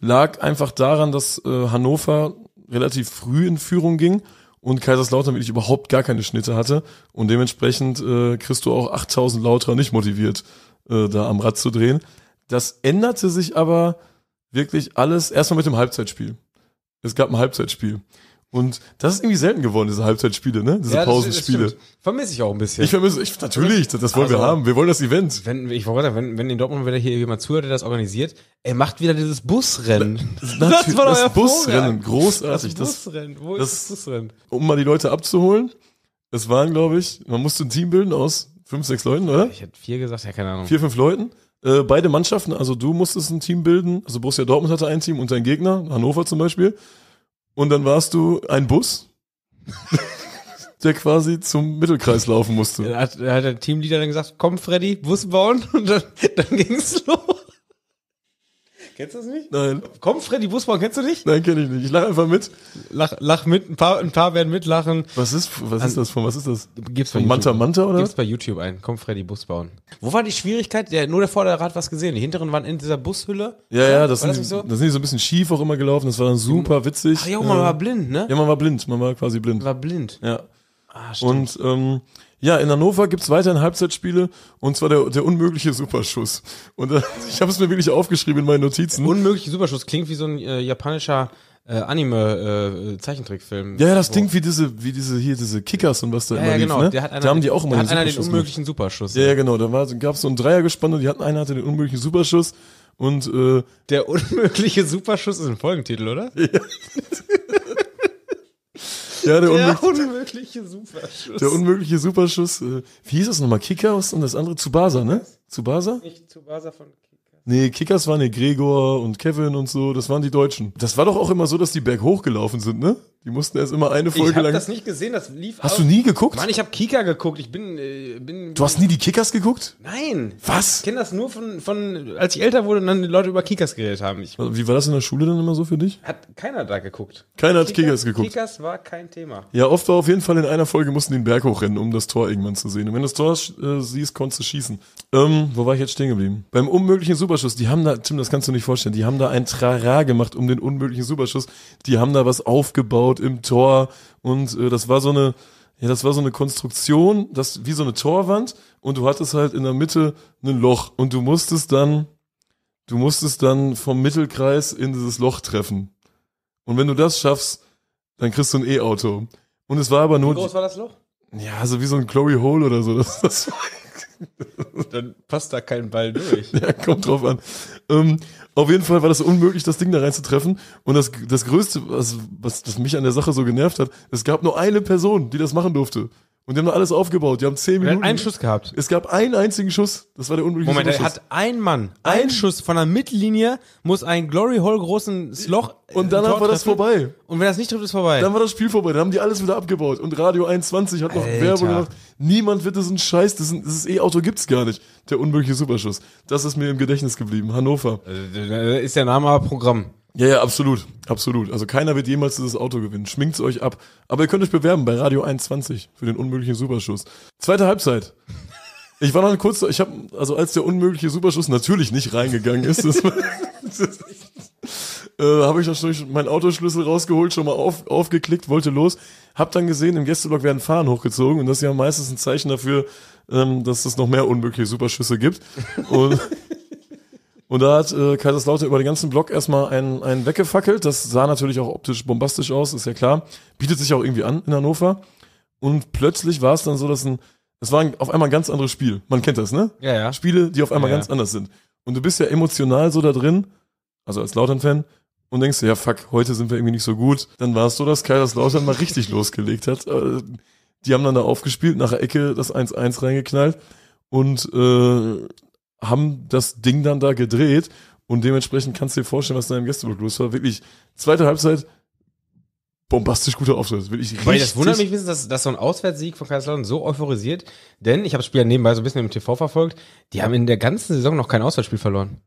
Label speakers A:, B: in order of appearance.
A: lag einfach daran, dass äh, Hannover relativ früh in Führung ging und Kaiserslautern wirklich überhaupt gar keine Schnitte hatte. Und dementsprechend äh, kriegst du auch 8000 Lauter nicht motiviert, äh, da am Rad zu drehen. Das änderte sich aber wirklich alles erstmal mit dem Halbzeitspiel. Es gab ein Halbzeitspiel. Und das ist irgendwie selten geworden, diese Halbzeitspiele, ne? Diese ja, Pausenspiele. Vermisse ich auch ein bisschen. Ich vermisse, ich, natürlich, also, das wollen also, wir haben. Wir
B: wollen das Event. Wenn, ich wollte, wenn, wenn in Dortmund wieder hier jemand zuhört, der das organisiert, er macht wieder dieses Busrennen. Das, das, das war doch das Busrennen, großartig. Das Busrennen, wo das, ist das Busrennen? Um mal
A: die Leute abzuholen. Es waren, glaube ich, man musste ein Team bilden aus fünf, sechs Leuten, oder? Ich hätte
B: vier gesagt, ja, keine Ahnung. Vier, fünf Leuten.
A: Äh, beide Mannschaften, also du musstest ein Team bilden, also Borussia Dortmund hatte ein Team und dein Gegner, Hannover zum Beispiel. Und dann warst du ein Bus,
B: der quasi zum Mittelkreis laufen musste. Da hat, hat der Teamleader dann gesagt, komm Freddy, Bus bauen. Und dann, dann ging's los. Kennst du das nicht? Nein. Komm, Freddy Busmann, kennst du dich? Nein, kenne ich nicht. Ich lache einfach mit. Lach, lach mit, ein paar, ein paar werden mitlachen. Was ist, was An, ist das von, was ist das? Gibt's von Manta Manta oder? Gibt's bei YouTube ein. Komm, Freddy Busbauen. Wo war die Schwierigkeit? Der, nur der Vorderrad hat was gesehen. Die hinteren waren in dieser Bushülle. Ja, ja, das, sind, das so? das
A: sind die so ein bisschen schief auch immer gelaufen. Das war dann super witzig. Ach ja, man äh, war blind, ne? Ja, man war blind. Man war quasi blind. Man war blind. Ja. Ah, stimmt. Und, ähm, ja, in Hannover gibt's weiterhin Halbzeitspiele und
B: zwar der, der unmögliche Superschuss. Und äh, ich habe es mir wirklich aufgeschrieben in meinen Notizen. Unmögliche Superschuss klingt wie so ein äh, japanischer äh, Anime-Zeichentrickfilm. Äh, ja, ja, das klingt wie diese,
A: wie diese hier, diese Kickers und was da ja, immer ja, genau. lief, ne? Der hat einer, da haben die auch immer der hat einer den unmöglichen gemacht. Superschuss. Ja, ja, genau. Da war, gab's so ein Dreiergespann und die hatten, einer hatte den unmöglichen Superschuss und äh, Der unmögliche Superschuss ist ein Folgentitel, oder? Ja. ja, der, der unmögliche
B: unmögliche Superschuss. Der
A: unmögliche Superschuss. Äh, wie hieß das nochmal? Kickers und das andere Zubasa, ne? Zubasa?
B: Nicht Zubasa von Kickers.
A: Nee, Kickers waren ja Gregor und Kevin und so. Das waren die Deutschen. Das war doch auch immer so, dass die berghoch gelaufen sind, ne? Die mussten erst immer eine Folge ich hab lang. Ich habe das nicht
B: gesehen, das lief. Hast auf. du nie geguckt? Mann, ich habe Kika geguckt. Ich bin, äh, bin. Du hast nie die Kickers geguckt? Nein. Was? Ich kenne das nur von, von, als ich älter wurde und dann die Leute über Kickers geredet haben. Ich, wie war das in der Schule dann immer so für dich? Hat keiner da geguckt. Keiner hat Kickers, Kickers geguckt. Kickers war kein Thema. Ja,
A: oft war auf jeden Fall in einer Folge mussten den Berg hochrennen, um das Tor irgendwann zu sehen. Und wenn das Tor äh, siehst, konntest du schießen. Ähm, wo war ich jetzt stehen geblieben? Beim unmöglichen Superschuss. Die haben da, Tim, das kannst du nicht vorstellen. Die haben da ein Trara gemacht um den unmöglichen Superschuss. Die haben da was aufgebaut und im Tor. Und äh, das war so eine, ja, das war so eine Konstruktion, das wie so eine Torwand. Und du hattest halt in der Mitte ein Loch und du musstest dann, du musstest dann vom Mittelkreis in dieses Loch treffen. Und wenn du das schaffst, dann kriegst du ein E-Auto. Und es war aber nur. Wie groß war das Loch? Ja, so wie so ein Glory Hole oder so. Das, das war
B: Dann passt da kein Ball durch. Ja, kommt drauf
A: an. Ähm, auf jeden Fall war das unmöglich, das Ding da reinzutreffen. Und das, das Größte, was, was, was mich an der Sache so genervt hat, es gab nur eine Person, die das machen durfte. Und die haben da alles aufgebaut. Die haben zehn Minuten. Er hat einen Schuss gehabt. Es gab einen einzigen
B: Schuss. Das war der unglückliche Moment, Schuss. Moment, hat ein Mann, ein, Schuss von der Mittellinie muss ein Glory Hole großes Loch. Äh, Und dann Tor war das vorbei. Und wenn das nicht trifft, ist vorbei. Dann war das Spiel vorbei. Dann haben die alles wieder
A: abgebaut. Und Radio 21 hat noch Alter. Werbung gemacht. Niemand wird das ein Scheiß. Das, ist, das E-Auto gibt's gar nicht. Der unmögliche Superschuss. Das ist mir im Gedächtnis geblieben. Hannover. Äh, ist der Name aber Programm. Ja, ja, absolut. Absolut. Also keiner wird jemals dieses Auto gewinnen. Schminkt's euch ab. Aber ihr könnt euch bewerben bei Radio 21 für den unmöglichen Superschuss. Zweite Halbzeit. Ich war noch kurz, ich habe, also als der unmögliche Superschuss natürlich nicht reingegangen ist, das, äh, das, äh, habe ich natürlich meinen Autoschlüssel rausgeholt, schon mal auf, aufgeklickt, wollte los, hab dann gesehen, im Gästeblock werden Fahnen hochgezogen und das ist ja meistens ein Zeichen dafür, ähm, dass es noch mehr unmögliche Superschüsse gibt. Und und da hat äh, Kaiserslautern über den ganzen Block erstmal einen, einen weggefackelt. Das sah natürlich auch optisch bombastisch aus, ist ja klar. Bietet sich auch irgendwie an in Hannover. Und plötzlich war es dann so, dass ein, es war ein, auf einmal ein ganz anderes Spiel. Man kennt das, ne? Ja, ja. Spiele, die auf einmal ja, ganz ja. anders sind. Und du bist ja emotional so da drin, also als Lautern-Fan, und denkst dir, ja fuck, heute sind wir irgendwie nicht so gut. Dann war es so, dass Kaiserslautern mal richtig losgelegt hat. Äh, die haben dann da aufgespielt, nach der Ecke das 1-1 reingeknallt. Und äh, haben das Ding dann da gedreht und dementsprechend kannst du dir vorstellen, was da im Gästeburg los war. Wirklich, zweite Halbzeit, bombastisch guter Auftritt. Will ich Weil das wundert
B: mich, dass, dass so ein Auswärtssieg von Kaiserslautern so euphorisiert, denn ich habe das Spiel ja nebenbei so ein bisschen im TV verfolgt, die haben in der ganzen Saison noch kein Auswärtsspiel verloren.